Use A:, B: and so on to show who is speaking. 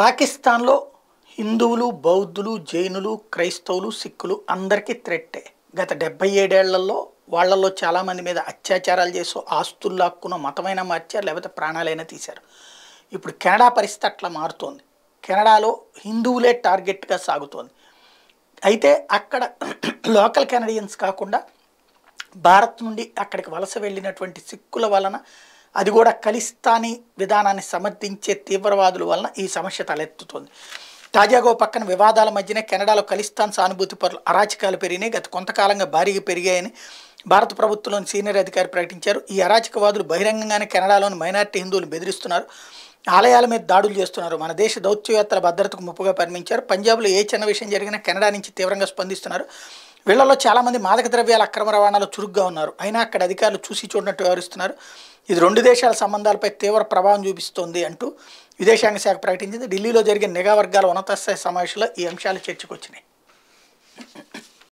A: పాకిస్తాన్లో హిందువులు బౌద్ధులు జైనులు క్రైస్తవులు సిక్కులు అందరికీ త్రెట్టే గత డెబ్బై ఏడేళ్లలో వాళ్ళల్లో చాలామంది మీద అత్యాచారాలు చేసో ఆస్తులు లాక్కున మతమైన మార్చారు లేకపోతే ప్రాణాలైనా తీశారు ఇప్పుడు కెనడా పరిస్థితి అట్లా మారుతోంది కెనడాలో హిందువులే టార్గెట్గా సాగుతోంది అయితే అక్కడ లోకల్ కెనడియన్స్ కాకుండా భారత్ నుండి అక్కడికి వలస వెళ్ళినటువంటి సిక్కుల వలన అది కూడా ఖలిస్తానీ విధానాన్ని సమర్థించే తీవ్రవాదుల వలన ఈ సమస్య తలెత్తుతోంది తాజాగా పక్కన వివాదాల మధ్యనే కెనడాలో ఖలిస్తాన్ సానుభూతి పరులు అరాచకాలు పెరిగినాయి గత కొంతకాలంగా భారీగా పెరిగాయని భారత ప్రభుత్వంలోని సీనియర్ అధికారి ప్రకటించారు ఈ అరాచకవాదులు బహిరంగంగానే కెనడాలోని మైనార్టీ హిందువులు బెదిరిస్తున్నారు ఆలయాల మీద దాడులు చేస్తున్నారు మన దేశ దౌత్యవేత్తల భద్రతకు ముప్పుగా పరిమించారు పంజాబ్లో ఏ చిన్న విషయం జరిగినా కెనడా నుంచి తీవ్రంగా స్పందిస్తున్నారు వీళ్లలో చాలామంది మాదక ద్రవ్యాల అక్రమ రవాణాలు చురుగ్గా ఉన్నారు అయినా అక్కడ అధికారులు చూసి చూడనట్టు వివరిస్తున్నారు ఇది రెండు దేశాల సంబంధాలపై తీవ్ర ప్రభావం చూపిస్తోంది అంటూ విదేశాంగ శాఖ ప్రకటించింది ఢిల్లీలో జరిగిన నిఘా వర్గాల ఉన్నతస్థాయి సమావేశంలో ఈ అంశాలు చర్చకు వచ్చినాయి